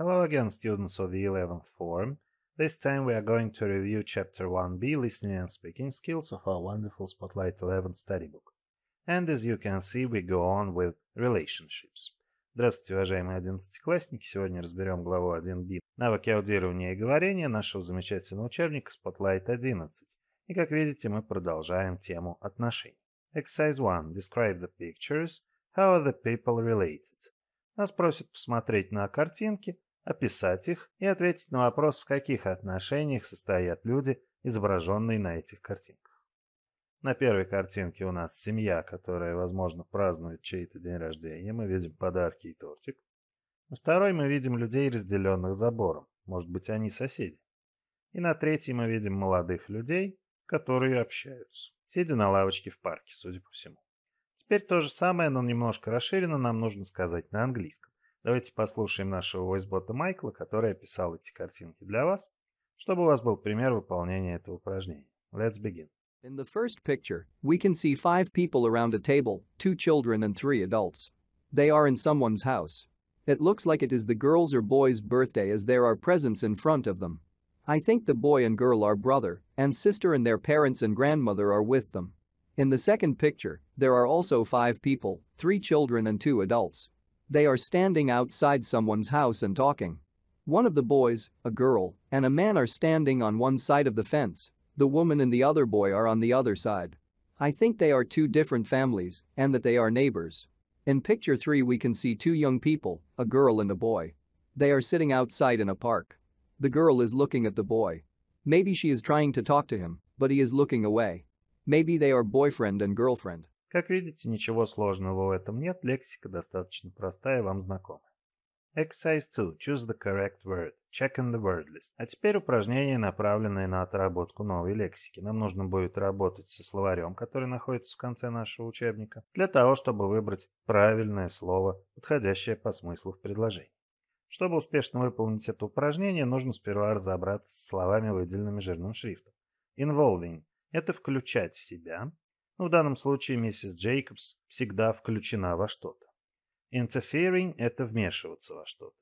Hello again students of the 11th form. This time we are going to review Chapter 1b Listening and Speaking Skills of our wonderful Spotlight 11 study book. And as you can see, we go on with Relationships. Здравствуйте, уважаемые одиннадцатиклассники! Сегодня разберем главу 1b «Навыки аудирования и говорения» нашего замечательного учебника Spotlight 11. И как видите, мы продолжаем тему отношений. Exercise 1. Describe the pictures. How are the people related? Нас просят посмотреть на картинки, описать их и ответить на вопрос, в каких отношениях состоят люди, изображенные на этих картинках. На первой картинке у нас семья, которая, возможно, празднует чей-то день рождения. Мы видим подарки и тортик. На второй мы видим людей, разделенных забором. Может быть, они соседи. И на третьей мы видим молодых людей, которые общаются, сидя на лавочке в парке, судя по всему. Теперь то же самое, но немножко расширено, нам нужно сказать на английском. Давайте послушаем нашего войсбота Майкла, который описал эти картинки для вас, чтобы у вас был пример выполнения этого упражнения. Let's begin. In the first picture, we can see five people around a table, two children and three adults. They are in someone's house. It looks like it is the girl's or boy's birthday as there are presents in front of them. I think the boy and girl are brother and sister and their parents and grandmother are with them. In the second picture, there are also five people, three children and two adults. They are standing outside someone's house and talking. One of the boys, a girl, and a man are standing on one side of the fence. The woman and the other boy are on the other side. I think they are two different families and that they are neighbors. In picture 3 we can see two young people, a girl and a boy. They are sitting outside in a park. The girl is looking at the boy. Maybe she is trying to talk to him, but he is looking away. Maybe they are boyfriend and girlfriend. Как видите, ничего сложного в этом нет, лексика достаточно простая и вам знакома. Exercise 2. Choose the correct word. Check in the word list. А теперь упражнение, направленное на отработку новой лексики. Нам нужно будет работать со словарем, который находится в конце нашего учебника, для того, чтобы выбрать правильное слово, подходящее по смыслу в предложении. Чтобы успешно выполнить это упражнение, нужно сперва разобраться с словами, выделенными жирным шрифтом. Involving – это включать в себя, ну, в данном случае миссис Джейкобс всегда включена во что-то. Interfering – это вмешиваться во что-то.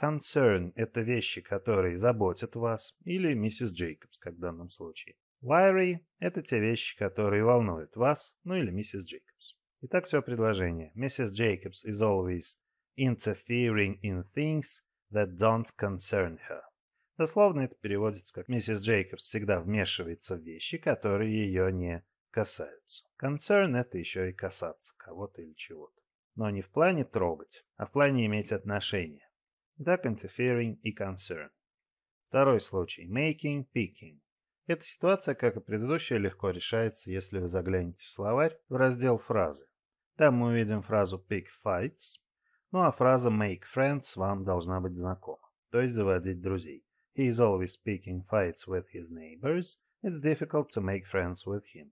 Concern – это вещи, которые заботят вас, или миссис Джейкобс, как в данном случае. Worry – это те вещи, которые волнуют вас, ну или миссис Джейкобс. Итак, все предложение. Миссис Джейкобс is always interfering in things that don't concern her. Дословно это переводится как «Миссис Джейкобс всегда вмешивается в вещи, которые ее не касаются. Concern — это еще и касаться кого-то или чего-то. Но не в плане трогать, а в плане иметь отношения. Итак, interfering и concern. Второй случай — making, picking. Эта ситуация, как и предыдущая, легко решается, если вы заглянете в словарь в раздел «Фразы». Там мы увидим фразу «pick fights», ну а фраза «make friends» вам должна быть знакома, то есть заводить друзей. He is always picking fights with his neighbors. It's difficult to make friends with him.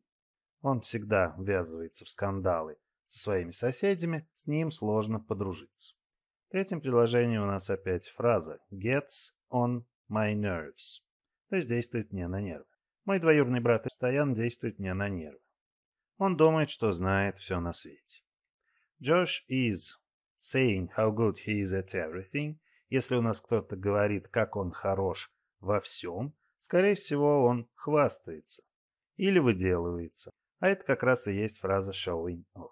Он всегда ввязывается в скандалы со своими соседями, с ним сложно подружиться. В третьем предложении у нас опять фраза «gets on my nerves», то есть действует мне на нервы. Мой двоюродный брат Стоян действует мне на нервы. Он думает, что знает все на свете. Josh is saying how good he is at everything. Если у нас кто-то говорит, как он хорош во всем, скорее всего, он хвастается или выделывается. А это как раз и есть фраза showing off.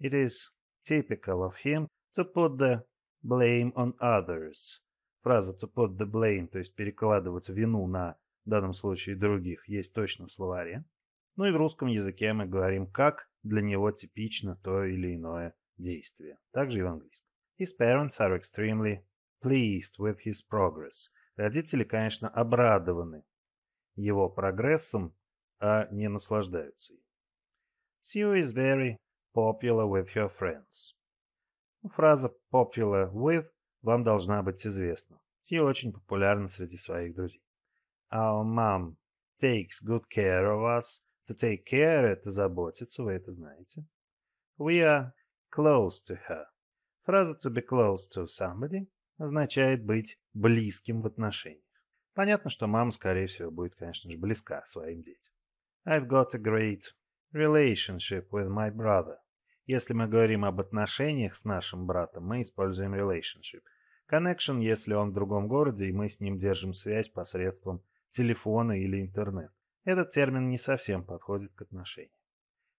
It is typical of him to put the blame on others. Фраза to put the blame, то есть перекладывать вину на, в данном случае, других, есть точно в словаре. Ну и в русском языке мы говорим, как для него типично то или иное действие. Также и в английском. His parents are extremely pleased with his progress. Родители, конечно, обрадованы его прогрессом, а не наслаждаются им. Sue is very popular with her friends. Фраза popular with вам должна быть известна. She очень популярна среди своих друзей. Our mom takes good care of us. To take care – это заботиться, вы это знаете. We are close to her. Фраза to be close to somebody означает быть близким в отношениях. Понятно, что мама, скорее всего, будет, конечно же, близка своим детям. I've got a great relationship with my brother. Если мы говорим об отношениях с нашим братом, мы используем relationship. Connection, если он в другом городе, и мы с ним держим связь посредством телефона или интернет. Этот термин не совсем подходит к отношениям.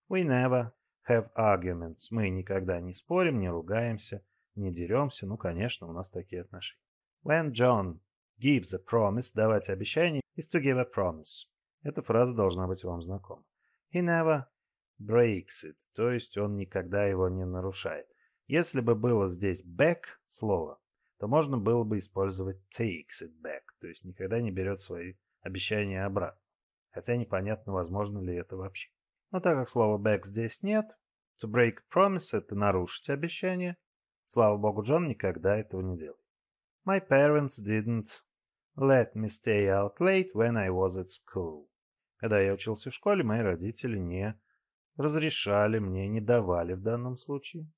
We never have arguments. Мы никогда не спорим, не ругаемся, не деремся. Ну, конечно, у нас такие отношения. When John gives a promise, давать обещание, is to give a promise. Эта фраза должна быть вам знакома. He never breaks it, то есть он никогда его не нарушает. Если бы было здесь back слово, то можно было бы использовать takes it back, то есть никогда не берет свои обещания обратно. Хотя непонятно, возможно ли это вообще. Но так как слова back здесь нет, to break promise – это нарушить обещание. Слава богу, Джон никогда этого не делал. My parents didn't let me stay out late when I was at school. Когда я учился в школе, мои родители не разрешали мне, не давали в данном случае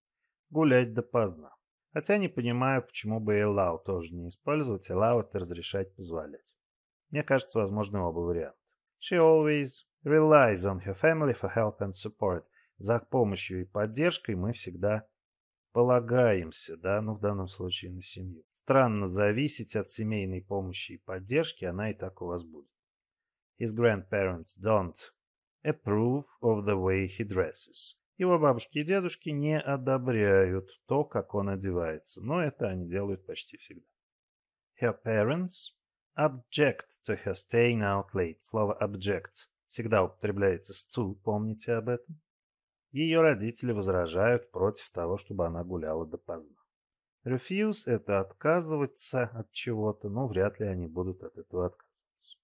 гулять допоздна. Хотя не понимаю, почему бы allow тоже не использовать, allow это разрешать, позволять. Мне кажется, возможны оба варианта. She always relies on her family for help and support. За помощью и поддержкой мы всегда полагаемся, да, ну в данном случае на семью. Странно зависеть от семейной помощи и поддержки, она и так у вас будет. His grandparents don't approve of the way he dresses. Его бабушки и дедушки не одобряют то, как он одевается, но это они делают почти всегда. Her parents object to her staying out late. Слово object всегда употребляется с to, помните об этом? Ее родители возражают против того, чтобы она гуляла допоздна. Refuse – это отказываться от чего-то, но вряд ли они будут от этого отказываться.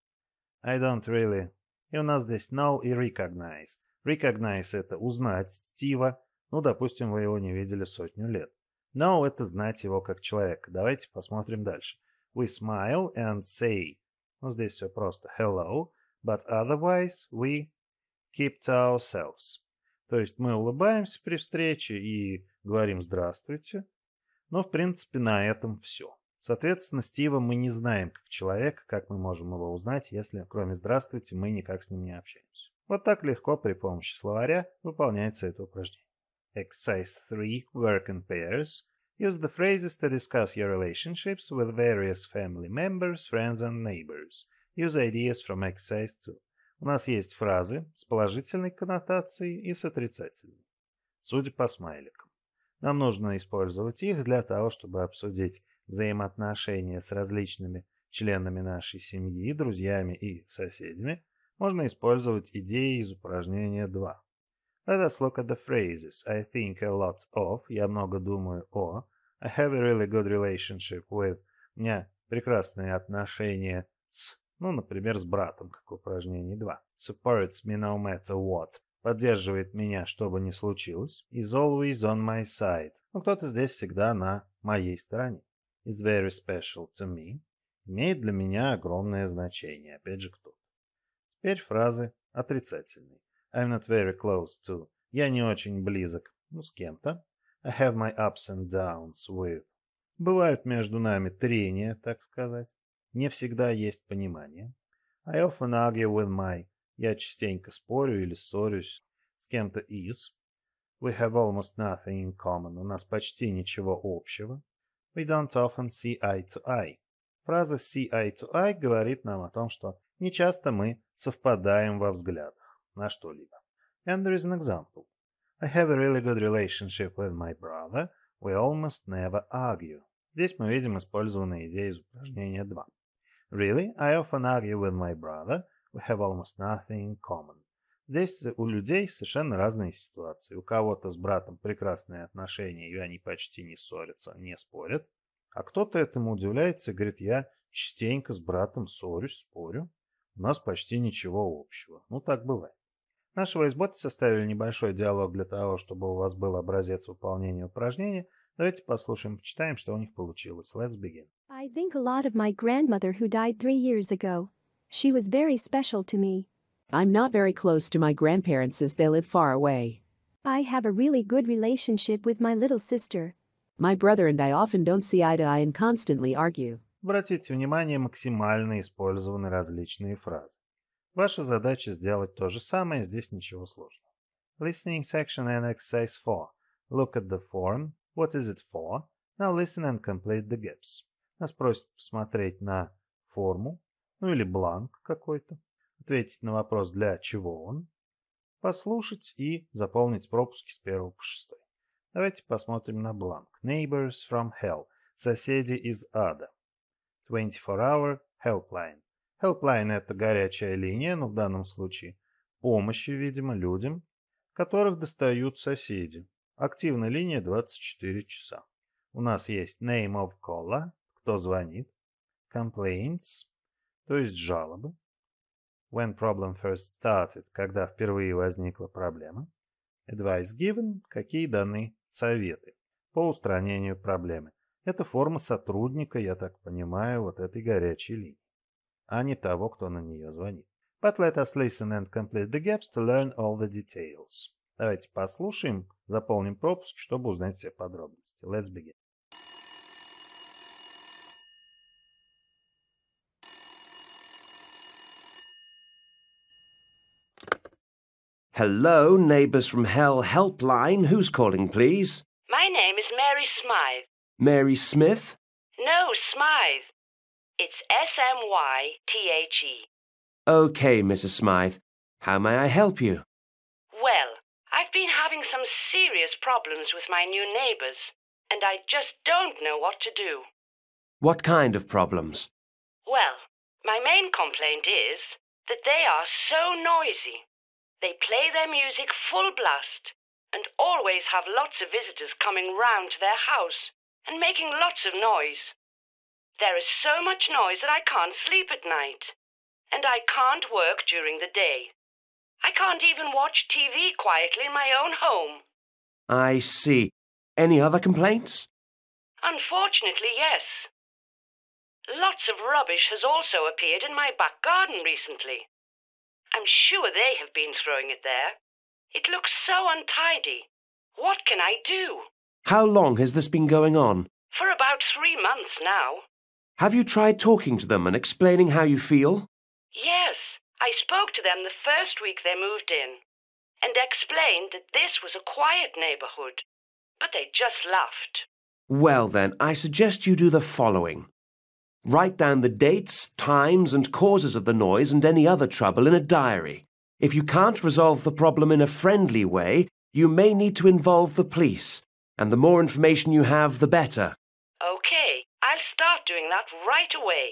I don't really. И у нас здесь know и recognize. Recognize — это узнать Стива. Ну, допустим, вы его не видели сотню лет. Know — это знать его как человека. Давайте посмотрим дальше. We smile and say. Ну, здесь все просто. Hello. But otherwise we keep to ourselves. То есть мы улыбаемся при встрече и говорим «здравствуйте». Но, ну, в принципе, на этом все. Соответственно, Стива мы не знаем как человек, как мы можем его узнать, если, кроме «здравствуйте», мы никак с ним не общаемся. Вот так легко при помощи словаря выполняется это упражнение. Exercise 3. Work in pairs. Use the phrases to discuss your relationships with various family members, friends and neighbors. Use ideas from exercise 2. У нас есть фразы с положительной коннотацией и с отрицательной, судя по смайликам. Нам нужно использовать их для того, чтобы обсудить взаимоотношения с различными членами нашей семьи, друзьями и соседями, можно использовать идеи из упражнения 2. Let us look at the phrases I think a lot of, я много думаю о, I have a really good relationship with, у меня прекрасные отношения с, ну, например, с братом, как в упражнении 2. Supports me no matter what, поддерживает меня, что бы ни случилось, is always on my side. Ну, кто-то здесь всегда на моей стороне is very special to me имеет для меня огромное значение. Опять же, кто. Теперь фразы отрицательные. I'm not very close to. Я не очень близок. Ну, с кем-то. I have my ups and downs with. Бывают между нами трения, так сказать. Не всегда есть понимание. I often argue with my. Я частенько спорю или ссорюсь с кем-то из. We have almost nothing in common. У нас почти ничего общего. We don't often see eye to eye. Фраза see eye to eye говорит нам о том, что нечасто мы совпадаем во взглядах на что-либо. And there is an example. I have a really good relationship with my brother. We almost never argue. Здесь мы видим использованные идеи из упражнения 2. Really, I often argue with my brother. We have almost nothing in common. Здесь у людей совершенно разные ситуации. У кого-то с братом прекрасные отношения, и они почти не ссорятся, не спорят. А кто-то этому удивляется и говорит, я частенько с братом ссорюсь, спорю. У нас почти ничего общего. Ну, так бывает. Нашего избота составили небольшой диалог для того, чтобы у вас был образец выполнения упражнения. Давайте послушаем, почитаем, что у них получилось. Let's begin. I think a lot of my grandmother who died three years ago. She was very special to me. I'm not very close to my grandparents as they live far away. I have a really good relationship with my little sister. My brother and I often don't see eye to eye and constantly argue. Обратите внимание, максимально использованы различные фразы. Ваша задача сделать то же самое, здесь ничего сложного. Listening section and exercise 4. Look at the form. What is it for? Now listen and complete the gaps. Нас просят посмотреть на форму, ну или бланк какой-то. ответить на вопрос «для чего он?», послушать и заполнить пропуски с 1 по 6. Давайте посмотрим на бланк. Neighbors from Hell. Соседи из ада. 24-hour helpline. Helpline – это горячая линия, но в данном случае помощи, видимо, людям, которых достают соседи. Активная линия 24 часа. У нас есть name of caller, кто звонит, complaints, то есть жалобы, When problem first started, когда впервые возникла проблема. Advice given, какие даны советы по устранению проблемы. Это форма сотрудника, я так понимаю, вот этой горячей линии, а не того, кто на нее звонит. But let us listen and complete the gaps to learn all the details. Давайте послушаем, заполним пропуск, чтобы узнать все подробности. Let's begin. Hello, Neighbours from Hell helpline. Who's calling, please? My name is Mary Smythe. Mary Smith? No, Smythe. It's S M Y T H E. OK, Mrs. Smythe. How may I help you? Well, I've been having some serious problems with my new neighbours, and I just don't know what to do. What kind of problems? Well, my main complaint is that they are so noisy. They play their music full blast and always have lots of visitors coming round to their house and making lots of noise. There is so much noise that I can't sleep at night, and I can't work during the day. I can't even watch TV quietly in my own home. I see. Any other complaints? Unfortunately, yes. Lots of rubbish has also appeared in my back garden recently. I'm sure they have been throwing it there. It looks so untidy. What can I do? How long has this been going on? For about three months now. Have you tried talking to them and explaining how you feel? Yes. I spoke to them the first week they moved in and explained that this was a quiet neighborhood, but they just laughed. Well, then, I suggest you do the following. Write down the dates, times, and causes of the noise and any other trouble in a diary. If you can't resolve the problem in a friendly way, you may need to involve the police, and the more information you have, the better. OK, I'll start doing that right away.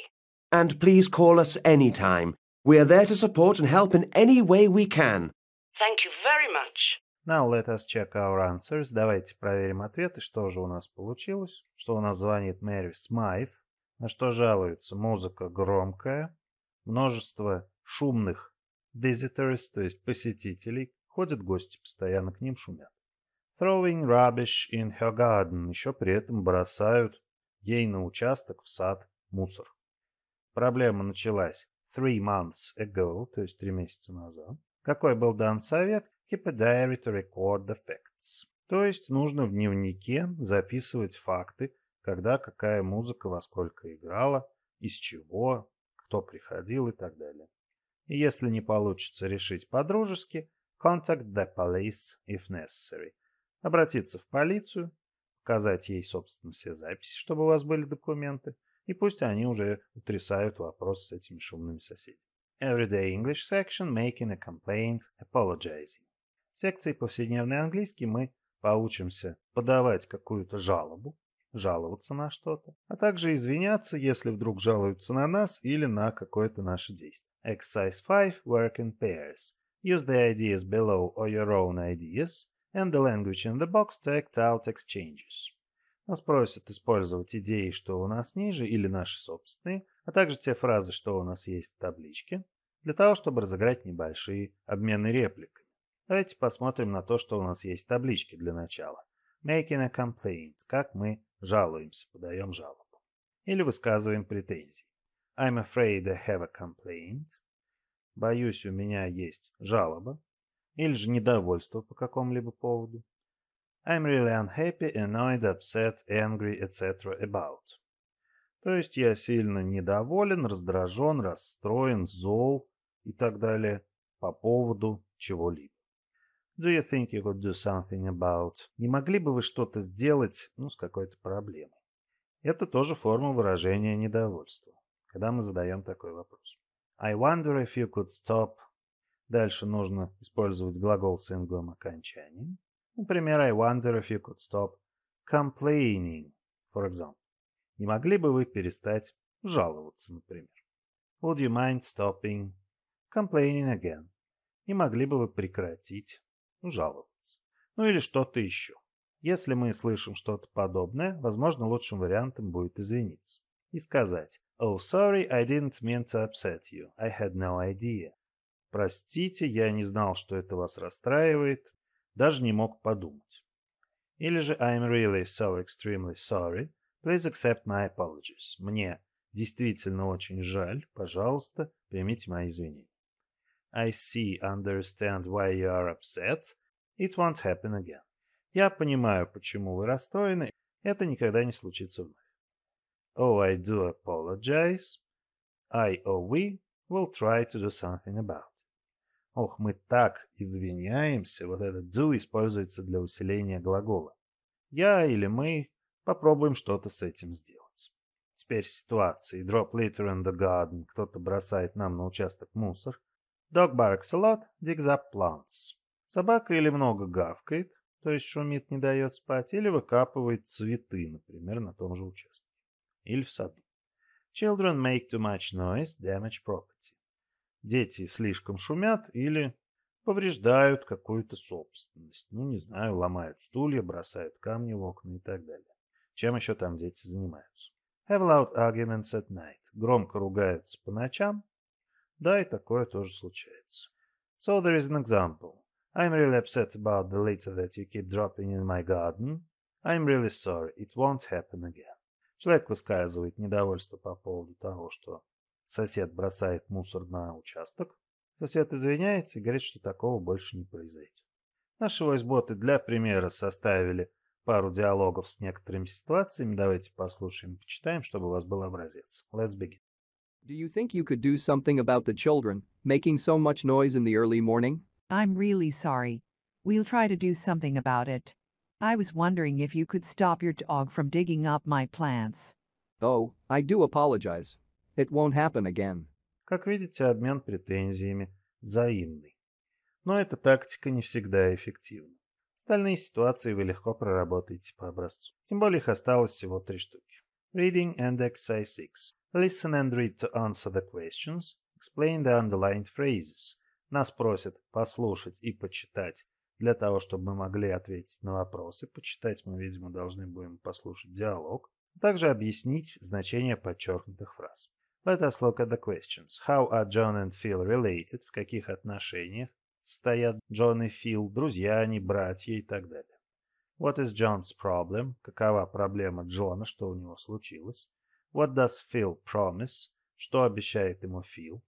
And please call us any time. We are there to support and help in any way we can. Thank you very much. Now let us check our answers. Давайте проверим ответы, что же у нас получилось. Что у нас звонит Мэри Смайф. На что жалуется? Музыка громкая, множество шумных visitors, то есть посетителей, ходят гости, постоянно к ним шумят. Throwing rubbish in her garden, еще при этом бросают ей на участок в сад мусор. Проблема началась three months ago, то есть три месяца назад. Какой был дан совет? Keep a diary to record the facts. То есть нужно в дневнике записывать факты, когда какая музыка во сколько играла, из чего, кто приходил и так далее. если не получится решить по-дружески, contact the police if necessary. Обратиться в полицию, показать ей, собственно, все записи, чтобы у вас были документы, и пусть они уже утрясают вопрос с этими шумными соседями. Everyday English section, making a complaint, apologizing. В секции повседневный английский мы поучимся подавать какую-то жалобу, жаловаться на что-то, а также извиняться, если вдруг жалуются на нас или на какое-то наше действие. Exercise 5. Work in pairs. Use the ideas below or your own ideas and the language in the box to act out exchanges. Нас просят использовать идеи, что у нас ниже, или наши собственные, а также те фразы, что у нас есть в табличке, для того, чтобы разыграть небольшие обмены репликами. Давайте посмотрим на то, что у нас есть в табличке для начала. Making a complaint – как мы Жалуемся, подаем жалобу. Или высказываем претензии. I'm afraid I have a complaint. Боюсь, у меня есть жалоба. Или же недовольство по какому-либо поводу. I'm really unhappy, annoyed, upset, angry, etc. about. То есть я сильно недоволен, раздражен, расстроен, зол и так далее по поводу чего-либо. Do you think you could do something about? Не могли бы вы что-то сделать, ну, с какой-то проблемой? Это тоже форма выражения недовольства, когда мы задаем такой вопрос. I wonder if you could stop. Дальше нужно использовать глагол с инговым окончанием. Например, I wonder if you could stop complaining, for example. Не могли бы вы перестать жаловаться, например? Would you mind stopping complaining again? Не могли бы вы прекратить ну, жаловаться. Ну или что-то еще. Если мы слышим что-то подобное, возможно, лучшим вариантом будет извиниться. И сказать «Oh, sorry, I didn't mean to upset you. I had no idea». «Простите, я не знал, что это вас расстраивает. Даже не мог подумать». Или же «I'm really so extremely sorry. Please accept my apologies». «Мне действительно очень жаль. Пожалуйста, примите мои извинения». I see, understand why you are upset. It won't happen again. Я понимаю, почему вы расстроены. Это никогда не случится вновь. Oh, I do apologize. I or we will try to do something about. Ох, мы так извиняемся. Вот это do используется для усиления глагола. Я или мы попробуем что-то с этим сделать. Теперь ситуация. Drop litter in the garden. Кто-то бросает нам на участок мусор. Dog barks a lot, digs up plants. Собака или много гавкает, то есть шумит, не дает спать, или выкапывает цветы, например, на том же участке. Или в саду. Children make too much noise, damage property. Дети слишком шумят или повреждают какую-то собственность. Ну, не знаю, ломают стулья, бросают камни в окна и так далее. Чем еще там дети занимаются? Have loud arguments at night. Громко ругаются по ночам. Да, и такое тоже случается. So there is an example. I'm really upset about the litter that you keep dropping in my garden. I'm really sorry, it won't happen again. Человек высказывает недовольство по поводу того, что сосед бросает мусор на участок. Сосед извиняется и говорит, что такого больше не произойдет. Наши войсботы для примера составили пару диалогов с некоторыми ситуациями. Давайте послушаем, почитаем, чтобы у вас был образец. Let's begin. Do you think you could do something about the children making so much noise in the early morning? I'm really sorry. We'll try to do something about it. I was wondering if you could stop your dog from digging up my plants. Oh, I do apologize. It won't happen again. Как видите, обмен претензиями взаимный. Но эта тактика не всегда эффективна. Остальные ситуации вы легко проработаете по образцу. Тем более их осталось всего три штуки. Reading and Exercise 6. Listen and read to answer the questions. Explain the underlined phrases. Нас просят послушать и почитать для того, чтобы мы могли ответить на вопросы. Почитать мы, видимо, должны будем послушать диалог. также объяснить значение подчеркнутых фраз. Let us look at the questions. How are John and Phil related? В каких отношениях стоят Джон и Фил? Друзья они, братья и так далее. What is John's problem? Какова проблема Джона? Что у него случилось? What does Phil promise? Что обещает ему Фил?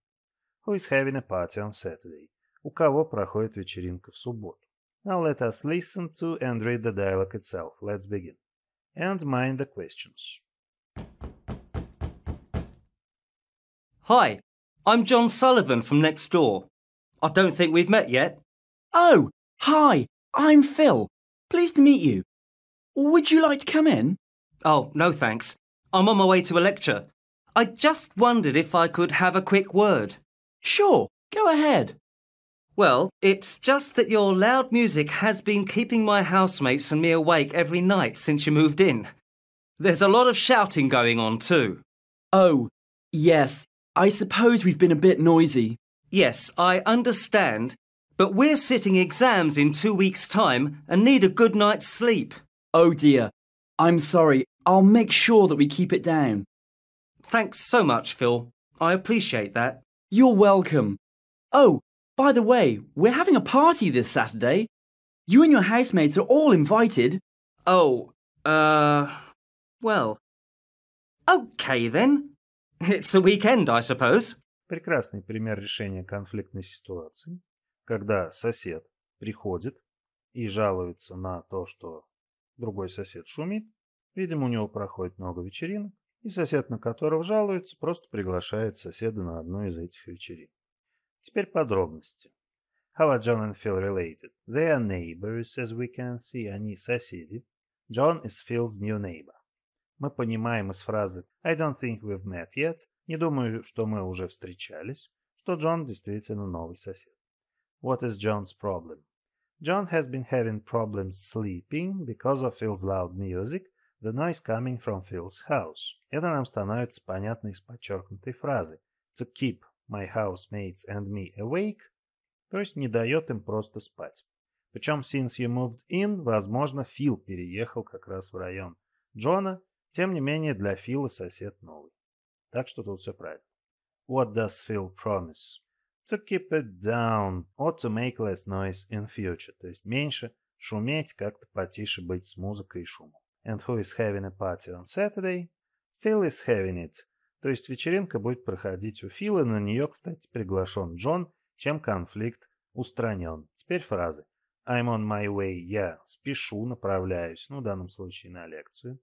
Who is having a party on Saturday? У кого проходит вечеринка в субботу? Now let us listen to and read the dialogue itself. Let's begin. And mind the questions. Hi, I'm John Sullivan from next door. I don't think we've met yet. Oh, hi, I'm Phil. Pleased to meet you. Would you like to come in? Oh, no thanks. I'm on my way to a lecture. I just wondered if I could have a quick word. Sure, go ahead. Well, it's just that your loud music has been keeping my housemates and me awake every night since you moved in. There's a lot of shouting going on, too. Oh, yes. I suppose we've been a bit noisy. Yes, I understand. But we're sitting exams in two weeks' time and need a good night's sleep. Oh dear. I'm sorry. I'll make sure that we keep it down. Thanks so much, Phil. I appreciate that. You're welcome. Oh, by the way, we're having a party this Saturday. You and your housemates are all invited. Oh, uh, well. Okay then. It's the weekend, I suppose. Прекрасный пример решения конфликтной ситуации, когда сосед приходит и жалуется на то, что другой сосед шумит, Видимо, у него проходит много вечеринок, и сосед, на которого жалуется, просто приглашает соседа на одну из этих вечеринок. Теперь подробности. How are John and Phil related? They are neighbors, as we can see. Они соседи. John is Phil's new neighbor. Мы понимаем из фразы I don't think we've met yet, не думаю, что мы уже встречались, что Джон действительно новый сосед. What is John's problem? John has been having problems sleeping because of Phil's loud music The noise coming from Phil's house. Это нам становится понятно из подчеркнутой фразы. To keep my housemates and me awake. То есть не дает им просто спать. Причем since you moved in, возможно, Фил переехал как раз в район Джона. Тем не менее, для Фила сосед новый. Так что тут все правильно. What does Phil promise? To keep it down or to make less noise in future. То есть меньше шуметь, как-то потише быть с музыкой и шумом and who is having a party on Saturday, Phil is having it. То есть вечеринка будет проходить у Фила, на нее, кстати, приглашен Джон, чем конфликт устранен. Теперь фразы. I'm on my way, я спешу, направляюсь, ну, в данном случае на лекцию.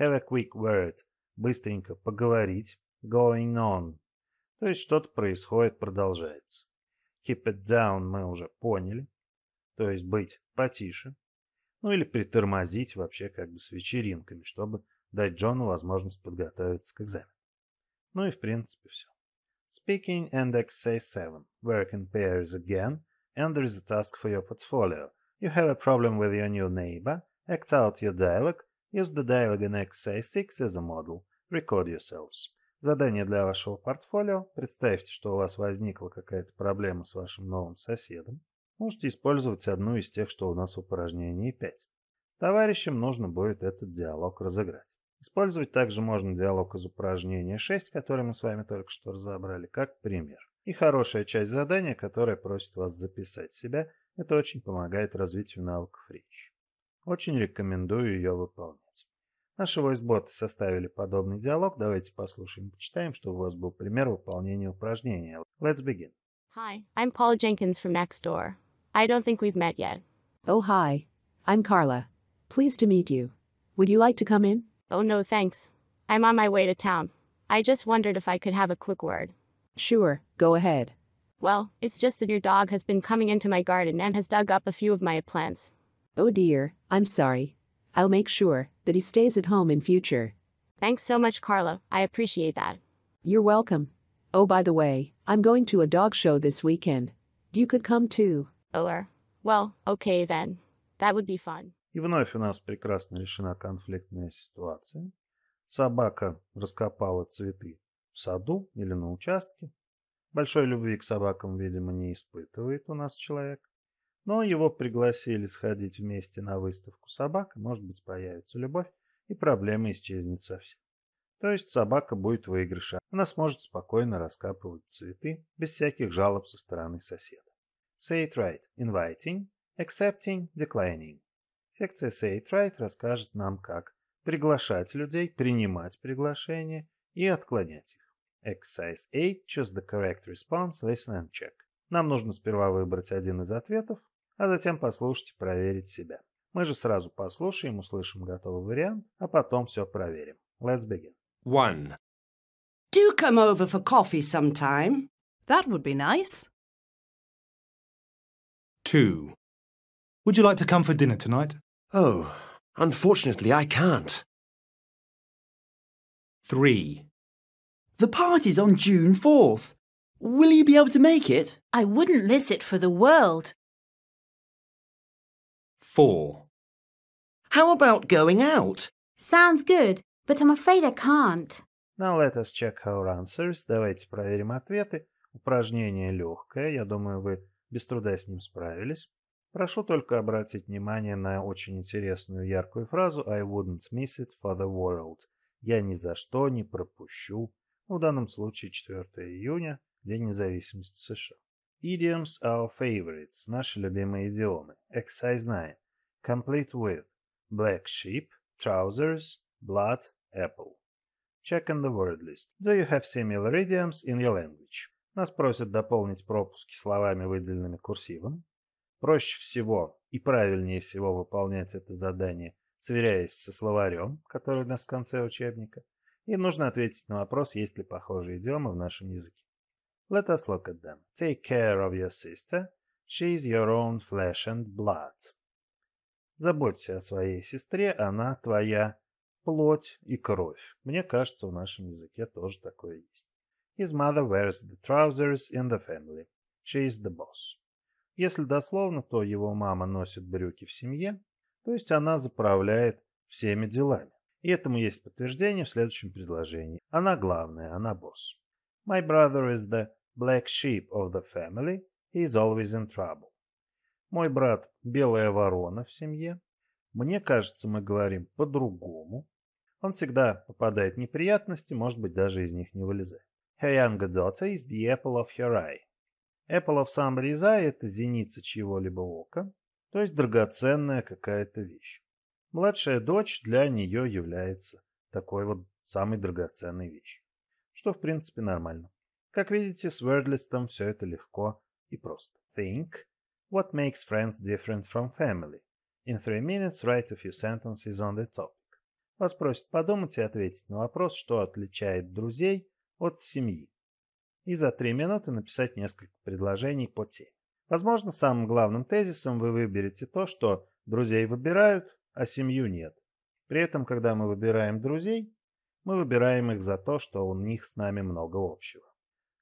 Have a quick word, быстренько поговорить. Going on, то есть что-то происходит, продолжается. Keep it down мы уже поняли, то есть быть потише ну или притормозить вообще как бы с вечеринками, чтобы дать Джону возможность подготовиться к экзамену. Ну и в принципе все. Speaking and Essay 7. Work in pairs again, and there is a task for your portfolio. You have a problem with your new neighbor, act out your dialogue, use the dialogue in Essay 6 as a model, record yourselves. Задание для вашего портфолио. Представьте, что у вас возникла какая-то проблема с вашим новым соседом. Можете использовать одну из тех, что у нас в упражнении 5. С товарищем нужно будет этот диалог разыграть. Использовать также можно диалог из упражнения 6, который мы с вами только что разобрали, как пример. И хорошая часть задания, которая просит вас записать себя, это очень помогает развитию навыков речи. Очень рекомендую ее выполнять. Наши войсботы составили подобный диалог. Давайте послушаем и почитаем, чтобы у вас был пример выполнения упражнения. Let's begin. Hi, I'm Paul Jenkins from next door. I don't think we've met yet. Oh, hi. I'm Carla. Pleased to meet you. Would you like to come in? Oh, no, thanks. I'm on my way to town. I just wondered if I could have a quick word. Sure, go ahead. Well, it's just that your dog has been coming into my garden and has dug up a few of my plants. Oh dear, I'm sorry. I'll make sure that he stays at home in future. Thanks so much, Carla. I appreciate that. You're welcome. Oh, by the way, I'm going to a dog show this weekend. You could come too. Or, well, okay then. That would be fun. И вновь у нас прекрасно решена конфликтная ситуация. Собака раскопала цветы в саду или на участке. Большой любви к собакам, видимо, не испытывает у нас человек. Но его пригласили сходить вместе на выставку собак, может быть, появится любовь, и проблема исчезнет совсем. То есть собака будет выигрыша. Она сможет спокойно раскапывать цветы без всяких жалоб со стороны соседа. Say it right – inviting, accepting, declining. Секция Say it right расскажет нам, как приглашать людей, принимать приглашения и отклонять их. Exercise 8 – choose the correct response, listen and check. Нам нужно сперва выбрать один из ответов, а затем послушать и проверить себя. Мы же сразу послушаем, услышим готовый вариант, а потом все проверим. Let's begin. 1. Do come over for coffee sometime. That would be nice. 2. Would you like to come for dinner tonight? Oh, unfortunately I can't. 3. The party's on June 4th. Will you be able to make it? I wouldn't miss it for the world. 4. How about going out? Sounds good, but I'm afraid I can't. Now let us check our answers. Давайте проверим ответы. Упражнение легкое. Я думаю, вы без труда с ним справились. Прошу только обратить внимание на очень интересную яркую фразу «I wouldn't miss it for the world». «Я ни за что не пропущу». в данном случае 4 июня, День независимости США. Idioms are favorites, наши любимые идиомы. Exercise 9. Complete with black sheep, trousers, blood, apple. Check on the word list. Do you have similar idioms in your language? Нас просят дополнить пропуски словами, выделенными курсивом. Проще всего и правильнее всего выполнять это задание, сверяясь со словарем, который у нас в конце учебника, и нужно ответить на вопрос, есть ли похожие идиомы в нашем языке. Let us look at them. Take care of your sister. She is your own flesh and blood. Заботься о своей сестре, она твоя плоть и кровь. Мне кажется, в нашем языке тоже такое есть. His mother wears the trousers in the family. She is the boss. Если дословно, то его мама носит брюки в семье, то есть она заправляет всеми делами. И этому есть подтверждение в следующем предложении. Она главная, она босс. My brother is the black sheep of the family. He is always in trouble. Мой брат – белая ворона в семье. Мне кажется, мы говорим по-другому. Он всегда попадает в неприятности, может быть, даже из них не вылезает. Her young daughter is the apple of her eye. Apple of somebody's eye – это зеница чьего-либо ока, то есть драгоценная какая-то вещь. Младшая дочь для нее является такой вот самой драгоценной вещью, что в принципе нормально. Как видите, с Wordlistом все это легко и просто. Think what makes friends different from family. In three minutes write a few sentences on the topic. Вас просят подумать и ответить на вопрос, что отличает друзей от семьи и за три минуты написать несколько предложений по теме. Возможно, самым главным тезисом вы выберете то, что друзей выбирают, а семью нет. При этом, когда мы выбираем друзей, мы выбираем их за то, что у них с нами много общего.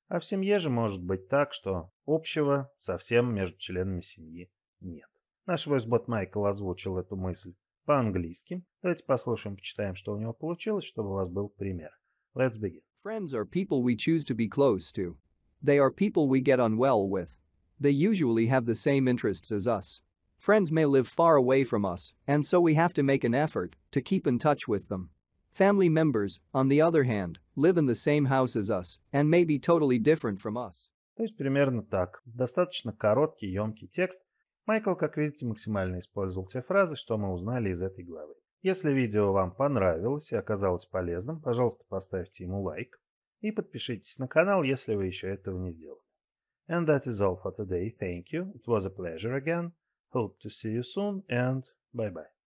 А в семье же может быть так, что общего совсем между членами семьи нет. Наш войсбот Майкл озвучил эту мысль по-английски. Давайте послушаем, почитаем, что у него получилось, чтобы у вас был пример. Let's begin. Friends are people we choose to be close to. They are people we get on well with. They usually have the same interests as us. Friends may live far away from us, and so we have to make an effort to keep in touch with them. Family members, on the other hand, live in the same house as us and may be totally different from us. То есть примерно так. Достаточно короткий, емкий текст. Майкл, как видите, максимально использовал те фразы, что мы узнали из этой главы. Если видео вам понравилось и оказалось полезным, пожалуйста, поставьте ему лайк и подпишитесь на канал, если вы еще этого не сделали. And that is all for today. Thank you. It was a pleasure again. Hope to see you soon and bye-bye.